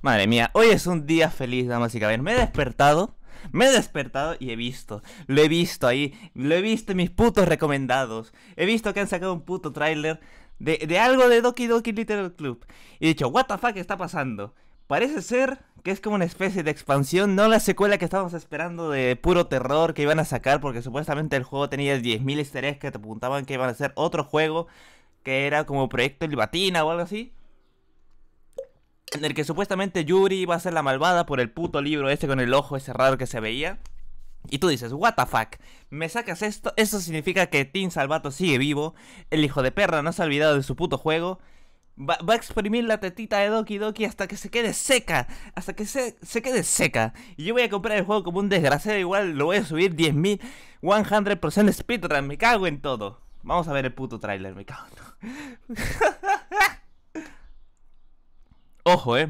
Madre mía, hoy es un día feliz, damas y caballeros. Me he despertado. Me he despertado y he visto, lo he visto ahí, lo he visto en mis putos recomendados. He visto que han sacado un puto tráiler de, algo de Doki Doki Literal Club. Y he dicho, what the fuck está pasando? Parece ser que es como una especie de expansión, no la secuela que estábamos esperando de puro terror que iban a sacar, porque supuestamente el juego tenía 10.000 easter que te apuntaban que iban a ser otro juego que era como Proyecto Libatina o algo así en el que supuestamente Yuri va a ser la malvada por el puto libro ese con el ojo ese raro que se veía. Y tú dices, what the fuck, me sacas esto, eso significa que Team Salvato sigue vivo, el hijo de perra no se ha olvidado de su puto juego, va, a exprimir la tetita de Doki Doki hasta que se quede seca, hasta que se, se quede seca. Y yo voy a comprar el juego como un desgraciado, igual lo voy a subir 10.000, 100% speedrun, me cago en todo. Vamos a ver el puto trailer, me cago en todo. Ojo, eh.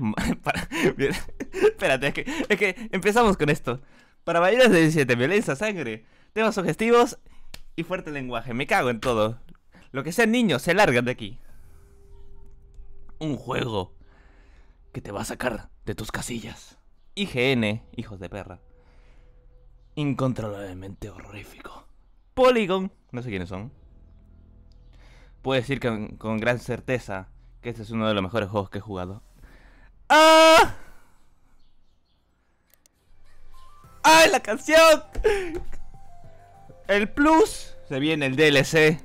Espérate, es que, es que empezamos con esto. Para mayores de 17, violencia, sangre, temas sugestivos y fuerte lenguaje. Me cago en todo. Lo que sean niños, se largan de aquí. Un juego que te va a sacar de tus casillas. IGN, hijos de perra. Incontrolablemente horrífico Polygon, no sé quiénes son. Puedo decir con gran certeza que este es uno de los mejores juegos que he jugado. ¡Ah! ¡Ay, la canción! El plus. Se viene el DLC.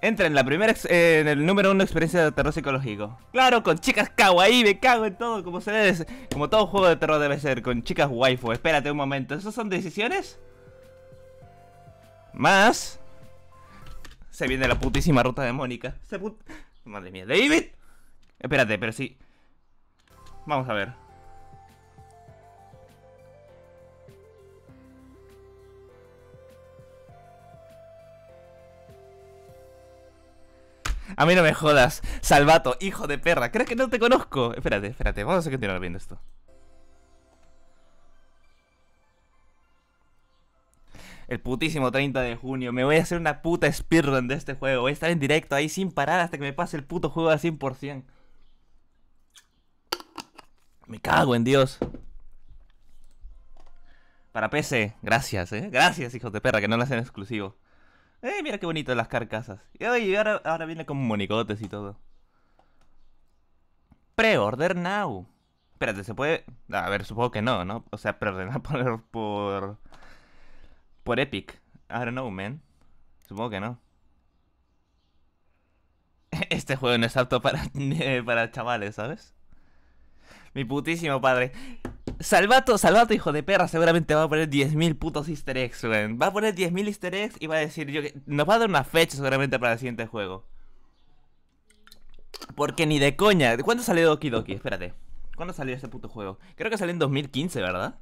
Entra en la primera eh, en el número uno experiencia de terror psicológico. Claro, con chicas kawaii, me cago en todo, como se debe, como todo juego de terror debe ser, con chicas waifu. Espérate un momento, ¿esas son decisiones? Más se viene la putísima ruta de Mónica. Se put... Madre mía, David. Espérate, pero sí. Vamos a ver. A mí no me jodas, Salvato, hijo de perra. ¿Crees que no te conozco? Espérate, espérate, vamos a continuar viendo esto. El putísimo 30 de junio, me voy a hacer una puta speedrun de este juego. Voy a estar en directo ahí sin parar hasta que me pase el puto juego al 100%. Me cago en Dios. Para PC, gracias, ¿eh? Gracias, hijos de perra, que no lo hacen exclusivo. Eh, mira qué bonito las carcasas. Y ahora, ahora viene con monicotes y todo. Pre-order now. Espérate, ¿se puede...? A ver, supongo que no, ¿no? O sea, preordenar por... por... Por Epic. I don't know, man. Supongo que no. Este juego no es apto para, eh, para chavales, ¿sabes? Mi putísimo padre. Salvato, Salvato, hijo de perra, seguramente va a poner 10.000 putos easter eggs, Va a poner 10.000 easter eggs y va a decir yo que... Nos va a dar una fecha seguramente para el siguiente juego. Porque ni de coña. ¿Cuándo salió Doki Doki? Espérate. ¿Cuándo salió este puto juego? Creo que salió en 2015, ¿verdad?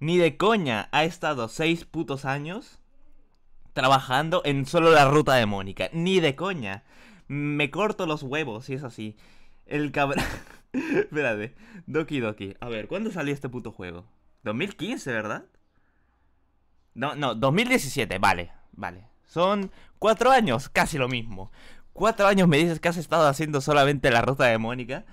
Ni de coña ha estado 6 putos años trabajando en solo la ruta de Mónica. Ni de coña. Me corto los huevos si es así. El cabrón. Espérate. Doki Doki. A ver, ¿cuándo salió este puto juego? 2015, ¿verdad? No, no, 2017, vale, vale. Son cuatro años, casi lo mismo. Cuatro años me dices que has estado haciendo solamente la ruta de Mónica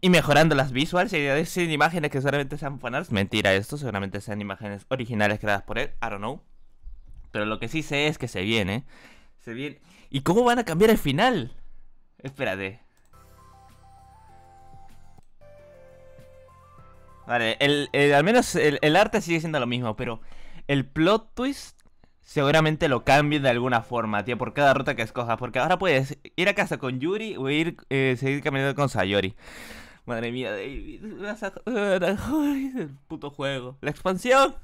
y mejorando las visuals y sin imágenes que solamente sean fanarts. Mentira, esto seguramente sean imágenes originales creadas por él, I don't know. Pero lo que sí sé es que se viene. Se viene. ¿Y cómo van a cambiar el final? Espérate. Vale, el, eh, al menos el, arte sigue siendo lo mismo, pero el plot twist seguramente lo cambien de alguna forma, tío, por cada ruta que escojas. Porque ahora puedes ir a casa con Yuri o ir eh, seguir caminando con Sayori. Madre mía, David, el puto juego. La expansión.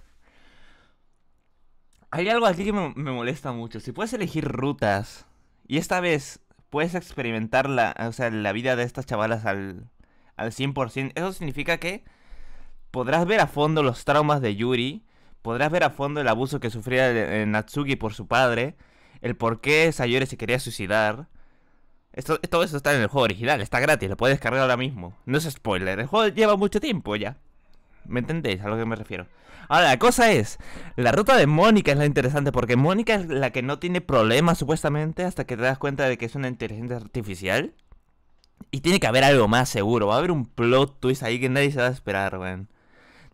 Hay algo aquí que me, molesta mucho. Si puedes elegir rutas y esta vez puedes experimentar la, la vida de estas chavalas al, al 100%, eso significa que podrás ver a fondo los traumas de Yuri, podrás ver a fondo el abuso que sufría eh, Natsuki por su padre, el por qué Sayori se quería suicidar. Esto, eh, todo eso está en el juego original, está gratis, lo puedes descargar ahora mismo. No es spoiler, el juego lleva mucho tiempo ya. ¿Me entendéis a lo que me refiero? Ahora, la cosa es, la ruta de Mónica es la interesante porque Mónica es la que no tiene problemas supuestamente hasta que te das cuenta de que es una inteligencia artificial. Y tiene que haber algo más seguro, va a haber un plot twist ahí que nadie se va a esperar, weón.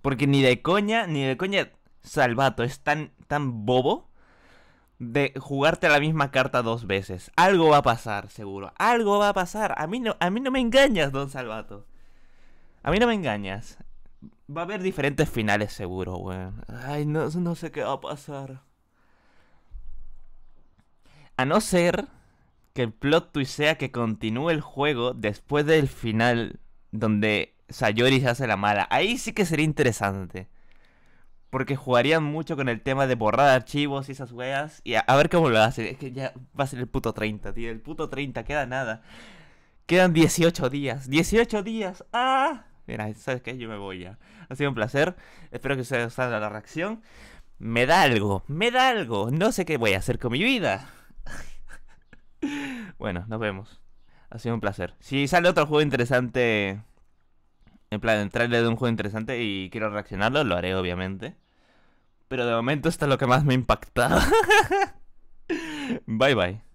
Porque ni de coña, ni de coña Salvato es tan, tan bobo de jugarte la misma carta dos veces. Algo va a pasar, seguro. Algo va a pasar. A mí no, a mí no me engañas, don Salvato. A mí no me engañas. Va a haber diferentes finales, seguro, weón. Ay, no, no sé qué va a pasar. A no ser que el plot twist sea que continúe el juego después del final donde Sayori se hace la mala. Ahí sí que sería interesante. Porque jugarían mucho con el tema de borrar archivos y esas weas. Y a, ver cómo lo hacen. Es que ya va a ser el puto 30, tío. El puto 30, queda nada. Quedan 18 días. ¡18 días! ¡Ah! Mira, ¿sabes qué? Yo me voy ya. Ha sido un placer. Espero que os haya gustado la reacción. Me da algo, me da algo. No sé qué voy a hacer con mi vida. bueno, nos vemos. Ha sido un placer. Si sale otro juego interesante en plan, entrarle de un juego interesante y quiero reaccionarlo, lo haré obviamente. Pero de momento esto es lo que más me ha impactado. bye bye.